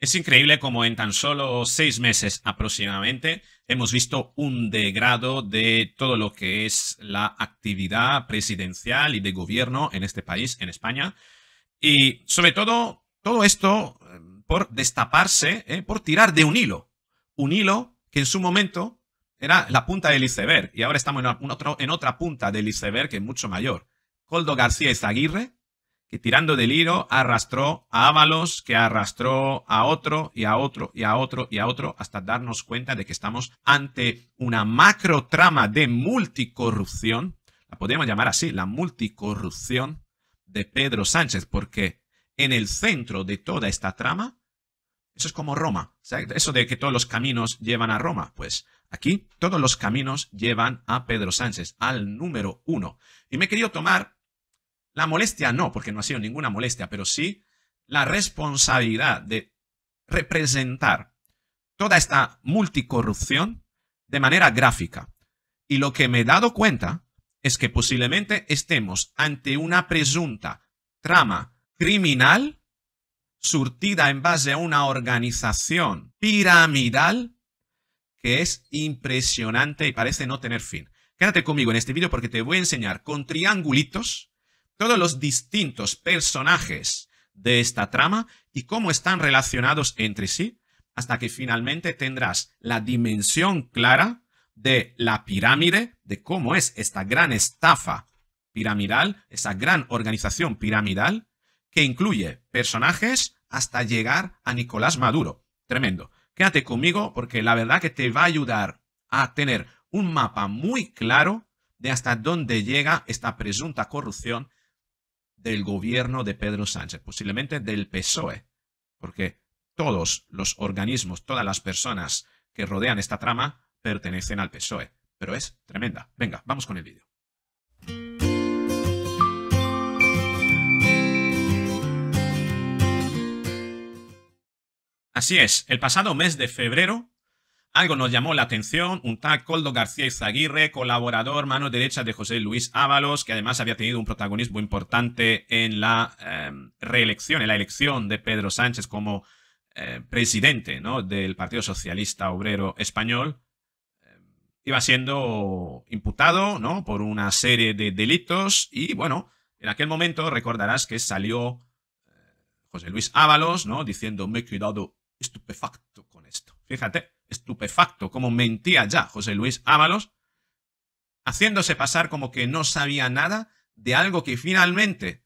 Es increíble como en tan solo seis meses aproximadamente hemos visto un degrado de todo lo que es la actividad presidencial y de gobierno en este país, en España. Y sobre todo, todo esto eh, por destaparse, eh, por tirar de un hilo. Un hilo que en su momento era la punta del iceberg y ahora estamos en, otro, en otra punta del iceberg que es mucho mayor. Coldo García Izaguirre que tirando del hilo arrastró a Ábalos, que arrastró a otro y a otro y a otro y a otro, hasta darnos cuenta de que estamos ante una macro trama de multicorrupción, la podemos llamar así, la multicorrupción de Pedro Sánchez, porque en el centro de toda esta trama, eso es como Roma, eso de que todos los caminos llevan a Roma, pues aquí todos los caminos llevan a Pedro Sánchez, al número uno. Y me he querido tomar la molestia no, porque no ha sido ninguna molestia, pero sí la responsabilidad de representar toda esta multicorrupción de manera gráfica. Y lo que me he dado cuenta es que posiblemente estemos ante una presunta trama criminal surtida en base a una organización piramidal que es impresionante y parece no tener fin. Quédate conmigo en este vídeo porque te voy a enseñar con triangulitos todos los distintos personajes de esta trama y cómo están relacionados entre sí, hasta que finalmente tendrás la dimensión clara de la pirámide, de cómo es esta gran estafa piramidal, esa gran organización piramidal, que incluye personajes hasta llegar a Nicolás Maduro. Tremendo. Quédate conmigo porque la verdad que te va a ayudar a tener un mapa muy claro de hasta dónde llega esta presunta corrupción del gobierno de Pedro Sánchez, posiblemente del PSOE, porque todos los organismos, todas las personas que rodean esta trama pertenecen al PSOE, pero es tremenda. Venga, vamos con el vídeo. Así es, el pasado mes de febrero algo nos llamó la atención, un tal Coldo García Izaguirre, colaborador mano derecha de José Luis Ábalos, que además había tenido un protagonismo importante en la em, reelección, en la elección de Pedro Sánchez como eh, presidente ¿no? del Partido Socialista Obrero Español. Em, iba siendo imputado ¿no? por una serie de delitos y bueno, en aquel momento recordarás que salió eh, José Luis Ábalos ¿no? diciendo me he quedado estupefacto con esto. Fíjate estupefacto como mentía ya José Luis Ábalos, haciéndose pasar como que no sabía nada de algo que finalmente,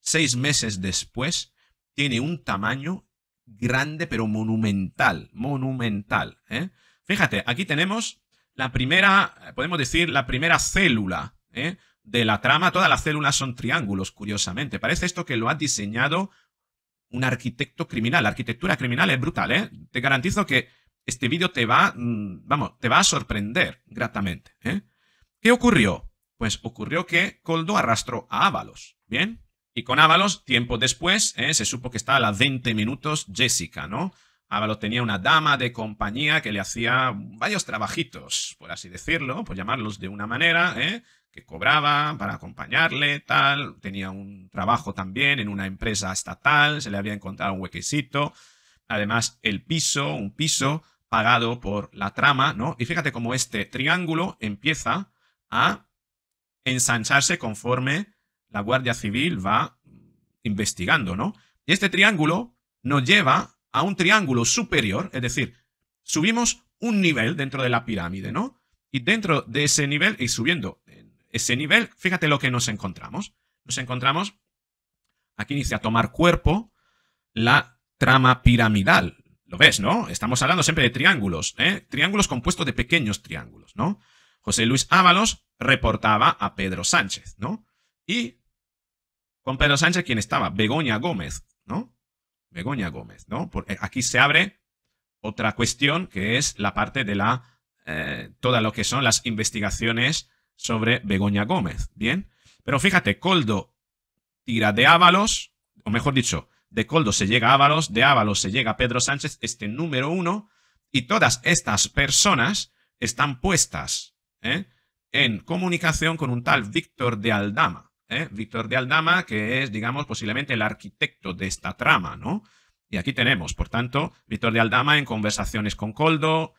seis meses después, tiene un tamaño grande pero monumental, monumental. ¿eh? Fíjate, aquí tenemos la primera, podemos decir, la primera célula ¿eh? de la trama. Todas las células son triángulos, curiosamente. Parece esto que lo ha diseñado un arquitecto criminal. La arquitectura criminal es brutal, ¿eh? Te garantizo que este vídeo te va, mm, vamos, te va a sorprender gratamente. ¿eh? ¿Qué ocurrió? Pues ocurrió que Coldo arrastró a Ábalos, ¿bien? Y con Ábalos, tiempo después, ¿eh? se supo que estaba a las 20 minutos Jessica, ¿no? Ábalos tenía una dama de compañía que le hacía varios trabajitos, por así decirlo, por llamarlos de una manera, ¿eh? que cobraba para acompañarle, tal, tenía un trabajo también en una empresa estatal, se le había encontrado un huequecito, además el piso, un piso pagado por la trama, ¿no? Y fíjate cómo este triángulo empieza a ensancharse conforme la Guardia Civil va investigando, ¿no? Y este triángulo nos lleva a un triángulo superior, es decir, subimos un nivel dentro de la pirámide, ¿no? Y dentro de ese nivel, y subiendo ese nivel, fíjate lo que nos encontramos. Nos encontramos, aquí inicia a tomar cuerpo la trama piramidal, lo ves, ¿no? Estamos hablando siempre de triángulos, ¿eh? Triángulos compuestos de pequeños triángulos, ¿no? José Luis Ábalos reportaba a Pedro Sánchez, ¿no? Y con Pedro Sánchez, ¿quién estaba? Begoña Gómez, ¿no? Begoña Gómez, ¿no? Eh, aquí se abre otra cuestión que es la parte de la... Eh, toda lo que son las investigaciones sobre Begoña Gómez, ¿bien? Pero fíjate, Coldo tira de Ábalos, o mejor dicho, de Coldo se llega a Ábalos, de Ábalos se llega a Pedro Sánchez, este número uno, y todas estas personas están puestas ¿eh? en comunicación con un tal Víctor de Aldama. ¿eh? Víctor de Aldama, que es, digamos, posiblemente el arquitecto de esta trama, ¿no? Y aquí tenemos, por tanto, Víctor de Aldama en conversaciones con Coldo,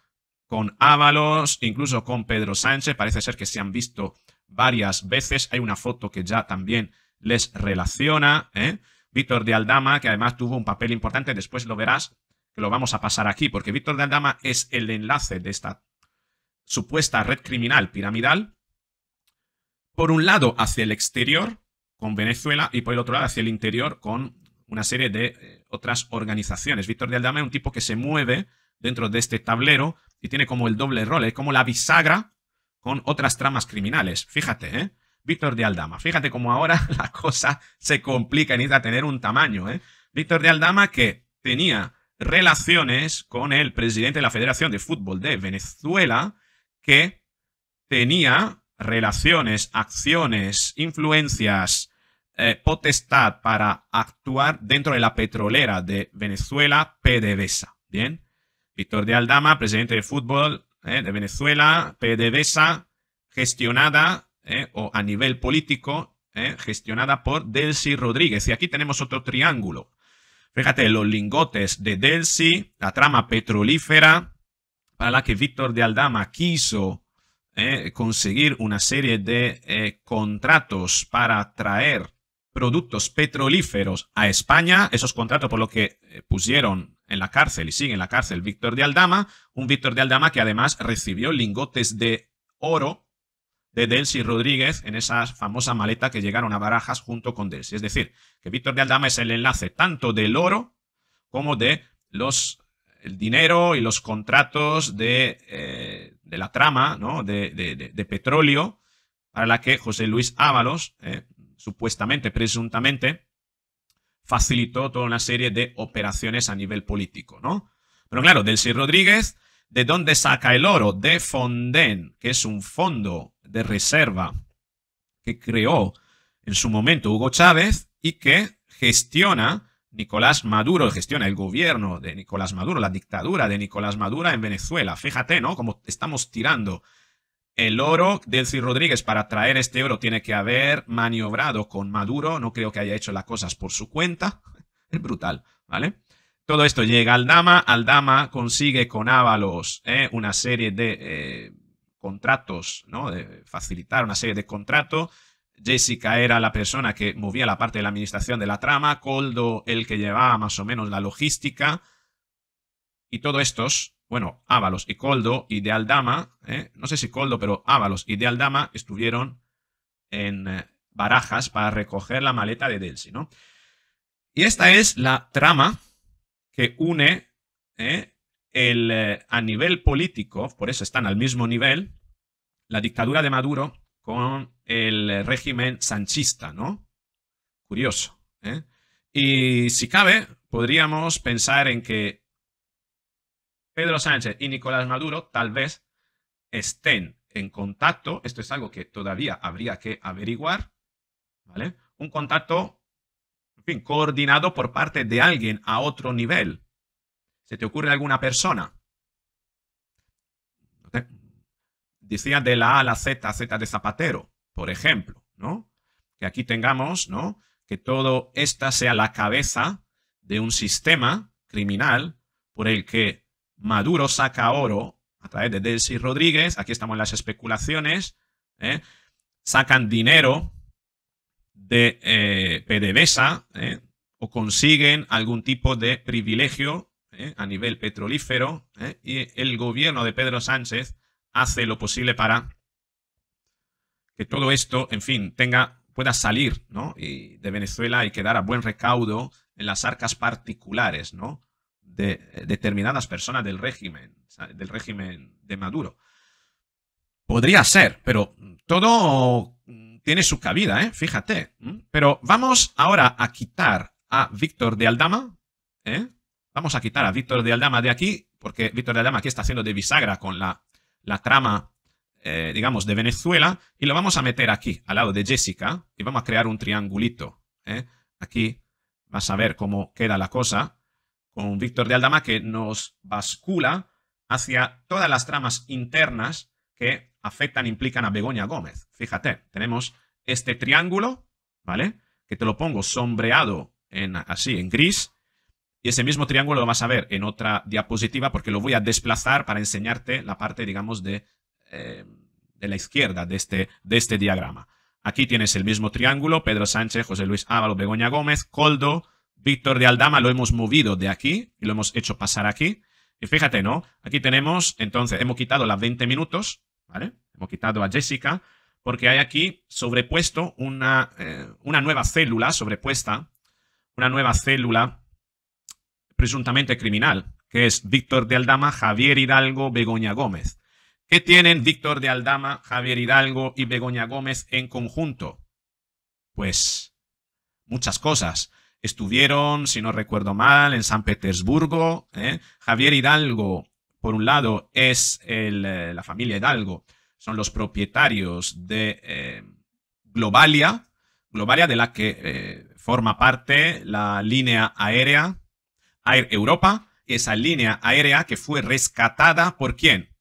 con Ábalos, incluso con Pedro Sánchez. Parece ser que se han visto varias veces. Hay una foto que ya también les relaciona. ¿eh? Víctor de Aldama, que además tuvo un papel importante, después lo verás, que lo vamos a pasar aquí, porque Víctor de Aldama es el enlace de esta supuesta red criminal piramidal, por un lado hacia el exterior, con Venezuela, y por el otro lado hacia el interior, con una serie de eh, otras organizaciones. Víctor de Aldama es un tipo que se mueve dentro de este tablero y tiene como el doble rol, es como la bisagra con otras tramas criminales. Fíjate, ¿eh? Víctor de Aldama. Fíjate cómo ahora la cosa se complica y a tener un tamaño. ¿eh? Víctor de Aldama que tenía relaciones con el presidente de la Federación de Fútbol de Venezuela, que tenía relaciones, acciones, influencias, eh, potestad para actuar dentro de la petrolera de Venezuela, PDVSA. Bien. Víctor de Aldama, presidente de fútbol eh, de Venezuela, PDVSA, gestionada ¿eh? o a nivel político, ¿eh? gestionada por Delcy Rodríguez. Y aquí tenemos otro triángulo. Fíjate, los lingotes de Delcy, la trama petrolífera para la que Víctor de Aldama quiso ¿eh? conseguir una serie de contratos para traer productos petrolíferos a España, esos contratos por lo que pusieron en la cárcel y sigue en la cárcel Víctor de Aldama, un Víctor de Aldama que además recibió lingotes de oro de Delcy Rodríguez en esa famosa maleta que llegaron a Barajas junto con Delcy. Es decir, que Víctor de Aldama es el enlace tanto del oro como de los el dinero y los contratos de, eh, la trama ¿no? de, petróleo para la que José Luis Ábalos, eh, supuestamente, presuntamente, facilitó toda una serie de operaciones a nivel político. ¿no? Pero claro, Delcy Rodríguez, ¿de dónde saca el oro? De Fonden, que es un fondo de reserva que creó en su momento Hugo Chávez y que gestiona Nicolás Maduro, gestiona el gobierno de Nicolás Maduro, la dictadura de Nicolás Maduro en Venezuela. Fíjate, ¿no? Como estamos tirando el oro. Delcy Rodríguez para traer este oro tiene que haber maniobrado con Maduro. No creo que haya hecho las cosas por su cuenta. Es brutal, ¿vale? Todo esto llega al Dama. Aldama consigue con Ábalos ¿eh? una serie de eh, contratos, ¿no? De facilitar una serie de contratos. Jessica era la persona que movía la parte de la administración de la trama, Coldo el que llevaba más o menos la logística. Y todos estos, bueno, Ábalos y Coldo y de Aldama, ¿eh? no sé si Coldo, pero Ábalos y de Aldama estuvieron en eh, barajas para recoger la maleta de Delsi, ¿no? Y esta es la trama que une ¿eh? el, a nivel político, por eso están al mismo nivel, la dictadura de Maduro con el régimen sanchista, ¿no? Curioso. ¿eh? Y si cabe, podríamos pensar en que Pedro Sánchez y Nicolás Maduro tal vez estén en contacto, esto es algo que todavía habría que averiguar, ¿vale? Un contacto, en fin, coordinado por parte de alguien a otro nivel. ¿Se te ocurre alguna persona? decía de la A a la Z, Z de zapatero, por ejemplo, ¿no? Que aquí tengamos, ¿no? Que todo esta sea la cabeza de un sistema criminal por el que Maduro saca oro a través de Delcy Rodríguez, aquí estamos en las especulaciones, ¿eh? sacan dinero de eh, PDVSA ¿eh? o consiguen algún tipo de privilegio a nivel petrolífero y el gobierno de Pedro Sánchez hace lo posible para que todo esto, en fin, tenga, pueda salir y de Venezuela y quedar a buen recaudo en las arcas particulares ¿no? de determinadas personas del régimen, del régimen de Maduro. Podría ser, pero todo tiene su cabida, ¿eh? fíjate. Pero vamos ahora a quitar a Víctor de Aldama, ¿eh? vamos a quitar a Víctor de Aldama de aquí, porque Víctor de Aldama aquí está haciendo de bisagra con la la trama, eh, digamos, de Venezuela y lo vamos a meter aquí, al lado de Jessica, y vamos a crear un triangulito. ¿eh? Aquí vas a ver cómo queda la cosa con Víctor de Aldama que nos bascula hacia todas las tramas internas que afectan, implican a Begoña Gómez. Fíjate, tenemos este triángulo, ¿vale? Que te lo pongo sombreado en, así, en gris, y ese mismo triángulo lo vas a ver en otra diapositiva porque lo voy a desplazar para enseñarte la parte, digamos, eh, de, la izquierda de este, de este diagrama. Aquí tienes el mismo triángulo, Pedro Sánchez, José Luis Ávalo, Begoña Gómez, Coldo, Víctor de Aldama, lo hemos movido de aquí y lo hemos hecho pasar aquí. Y fíjate, ¿no? Aquí tenemos, entonces, hemos quitado las 20 minutos, ¿vale? Hemos quitado a Jessica, porque hay aquí sobrepuesto una, eh, una nueva célula, sobrepuesta, una nueva célula presuntamente criminal, que es Víctor de Aldama, Javier Hidalgo, Begoña Gómez. ¿Qué tienen Víctor de Aldama, Javier Hidalgo y Begoña Gómez en conjunto? Pues muchas cosas. Estuvieron, si no recuerdo mal, en San Petersburgo. ¿eh? Javier Hidalgo, por un lado, es eh, la familia Hidalgo, son los propietarios de eh, Globalia, Globalia de la que forma parte la línea aérea Air Europa, esa línea aérea que fue rescatada por quién?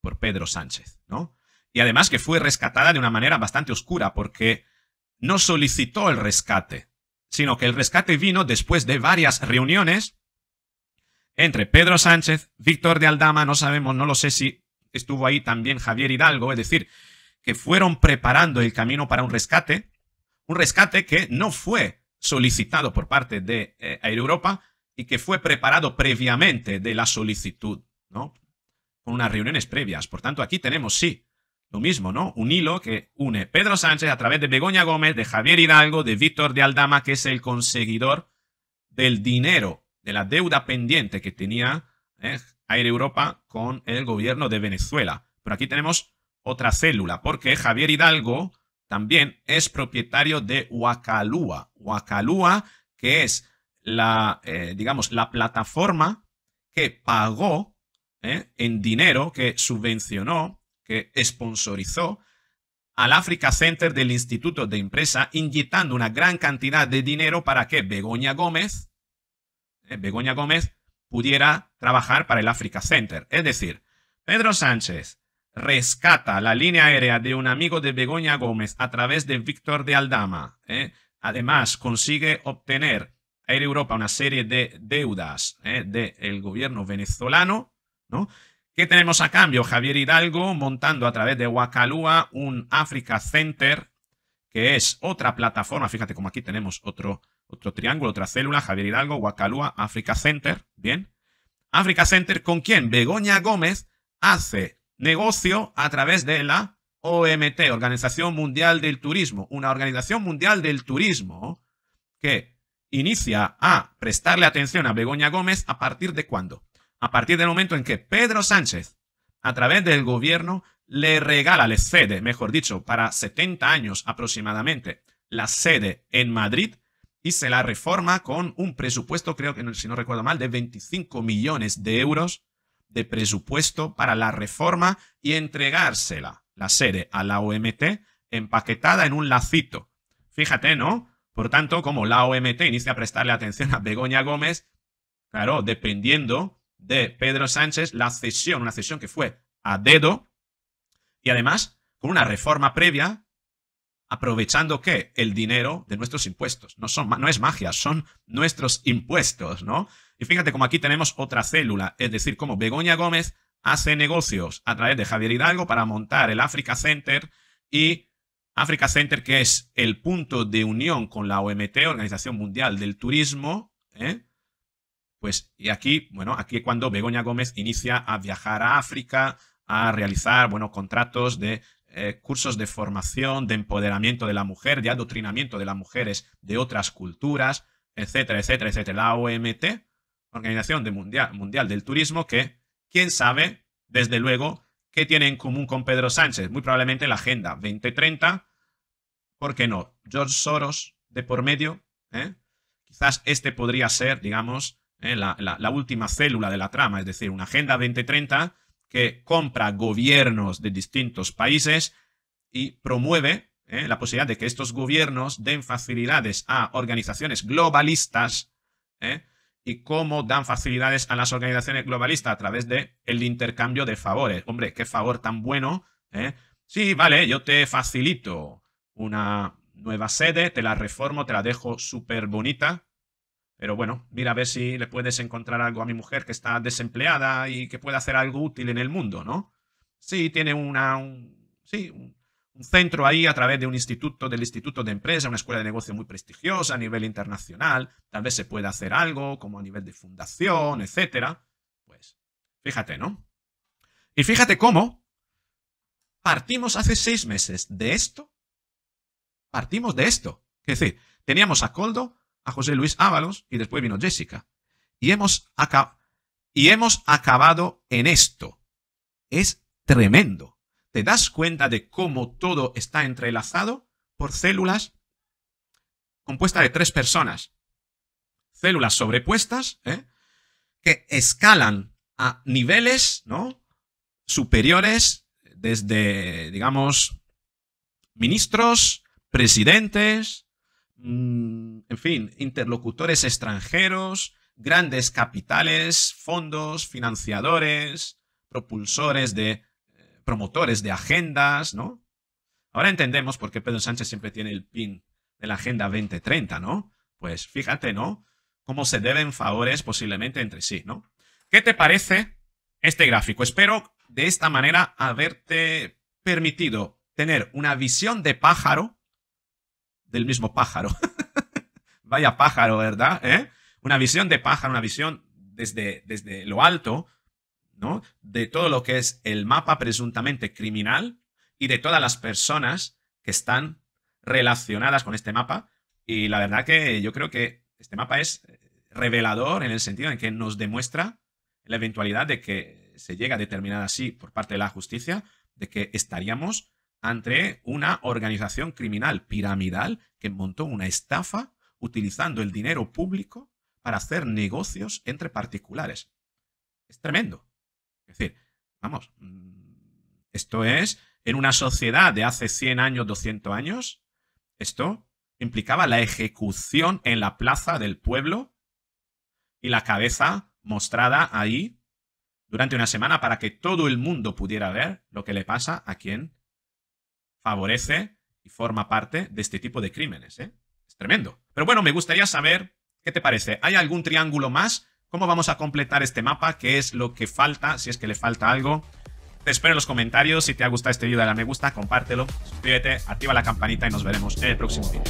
Por Pedro Sánchez, ¿no? Y además que fue rescatada de una manera bastante oscura porque no solicitó el rescate, sino que el rescate vino después de varias reuniones entre Pedro Sánchez, Víctor de Aldama, no sabemos, no lo sé si estuvo ahí también Javier Hidalgo, es decir, que fueron preparando el camino para un rescate, un rescate que no fue solicitado por parte de eh, Europa, y que fue preparado previamente de la solicitud, ¿no? Con unas reuniones previas. Por tanto, aquí tenemos, sí, lo mismo, ¿no? Un hilo que une Pedro Sánchez a través de Begoña Gómez, de Javier Hidalgo, de Víctor de Aldama, que es el conseguidor del dinero, de la deuda pendiente que tenía eh, Aire Europa con el gobierno de Venezuela. Pero aquí tenemos otra célula, porque Javier Hidalgo también es propietario de Huacalúa. Huacalúa, que es la, eh, digamos, la plataforma que pagó eh, en dinero, que subvencionó, que sponsorizó al Africa Center del Instituto de Empresa, inyectando una gran cantidad de dinero para que Begoña Gómez, eh, Begoña Gómez pudiera trabajar para el Africa Center. Es decir, Pedro Sánchez rescata la línea aérea de un amigo de Begoña Gómez a través de Víctor de Aldama. Además, consigue obtener Air Europa, una serie de deudas ¿eh? del gobierno venezolano, ¿no? ¿Qué tenemos a cambio? Javier Hidalgo montando a través de Huacalúa un Africa Center, que es otra plataforma. Fíjate cómo aquí tenemos otro, otro triángulo, otra célula. Javier Hidalgo, Huacalúa, Africa Center. Bien. Africa Center, ¿con quién? Begoña Gómez hace negocio a través de la OMT, Organización Mundial del Turismo. Una organización mundial del turismo que inicia a prestarle atención a Begoña Gómez a partir de cuándo? A partir del momento en que Pedro Sánchez, a través del gobierno, le regala, le cede, mejor dicho, para 70 años aproximadamente, la sede en Madrid y se la reforma con un presupuesto, creo que si no recuerdo mal, de 25 millones de euros de presupuesto para la reforma y entregársela, la sede, a la OMT empaquetada en un lacito. Fíjate, ¿no? Por tanto, como la OMT inicia a prestarle atención a Begoña Gómez, claro, dependiendo de Pedro Sánchez, la cesión, una cesión que fue a dedo, y además con una reforma previa, aprovechando que el dinero de nuestros impuestos, no, son, no es magia, son nuestros impuestos, ¿no? Y fíjate como aquí tenemos otra célula, es decir, como Begoña Gómez hace negocios a través de Javier Hidalgo para montar el Africa Center y Africa Center, que es el punto de unión con la OMT, Organización Mundial del Turismo, ¿eh? pues y aquí, bueno, aquí cuando Begoña Gómez inicia a viajar a África, a realizar, bueno, contratos de eh, cursos de formación, de empoderamiento de la mujer, de adoctrinamiento de las mujeres de otras culturas, etcétera, etcétera, etcétera. La OMT, Organización Mundial, Mundial del Turismo, que, quién sabe, desde luego, ¿Qué tiene en común con Pedro Sánchez? Muy probablemente la Agenda 2030. ¿Por qué no? George Soros de por medio. ¿eh? Quizás este podría ser, digamos, ¿eh? la, última célula de la trama, es decir, una Agenda 2030 que compra gobiernos de distintos países y promueve ¿eh? la posibilidad de que estos gobiernos den facilidades a organizaciones globalistas y cómo dan facilidades a las organizaciones globalistas a través de el intercambio de favores. Hombre, qué favor tan bueno. ¿eh? Sí, vale, yo te facilito una nueva sede, te la reformo, te la dejo súper bonita. Pero bueno, mira a ver si le puedes encontrar algo a mi mujer que está desempleada y que pueda hacer algo útil en el mundo, ¿no? Sí, tiene una... sí, un centro ahí a través de un instituto, del instituto de empresa, una escuela de negocio muy prestigiosa a nivel internacional, tal vez se pueda hacer algo como a nivel de fundación, etcétera. Pues, fíjate, ¿no? Y fíjate cómo partimos hace seis meses de esto. Partimos de esto. Es decir, teníamos a Coldo, a José Luis Ábalos y después vino Jessica. Y hemos, y hemos acabado en esto. Es tremendo. ¿Te das cuenta de cómo todo está entrelazado por células compuestas de tres personas? Células sobrepuestas ¿eh? que escalan a niveles ¿no? superiores desde, digamos, ministros, presidentes, mm, en fin, interlocutores extranjeros, grandes capitales, fondos, financiadores, propulsores de promotores de agendas, ¿no? Ahora entendemos por qué Pedro Sánchez siempre tiene el pin de la Agenda 2030, ¿no? Pues fíjate, ¿no? Cómo se deben favores posiblemente entre sí, ¿no? ¿Qué te parece este gráfico? Espero de esta manera haberte permitido tener una visión de pájaro del mismo pájaro. Vaya pájaro, ¿verdad? ¿Eh? Una visión de pájaro, una visión desde, desde lo alto de todo lo que es el mapa presuntamente criminal y de todas las personas que están relacionadas con este mapa. Y la verdad que yo creo que este mapa es eh, revelador en el sentido en que nos demuestra la eventualidad de que se llega a determinar así por parte de la justicia, de que estaríamos ante una organización criminal piramidal que montó una estafa utilizando el dinero público para hacer negocios entre particulares. Es tremendo. Es decir, vamos, mm, esto es, en una sociedad de hace 100 años, 200 años, esto implicaba la ejecución en la plaza del pueblo y la cabeza mostrada ahí durante una semana para que todo el mundo pudiera ver lo que le pasa a quien favorece y forma parte de este tipo de crímenes. ¿eh? Es tremendo. Pero bueno, me gustaría saber qué te parece. ¿Hay algún triángulo más cómo vamos a completar este mapa, qué es lo que falta, si es que le falta algo. Te espero en los comentarios, si te ha gustado este vídeo dale a me gusta, compártelo, suscríbete, activa la campanita y nos veremos en el próximo vídeo.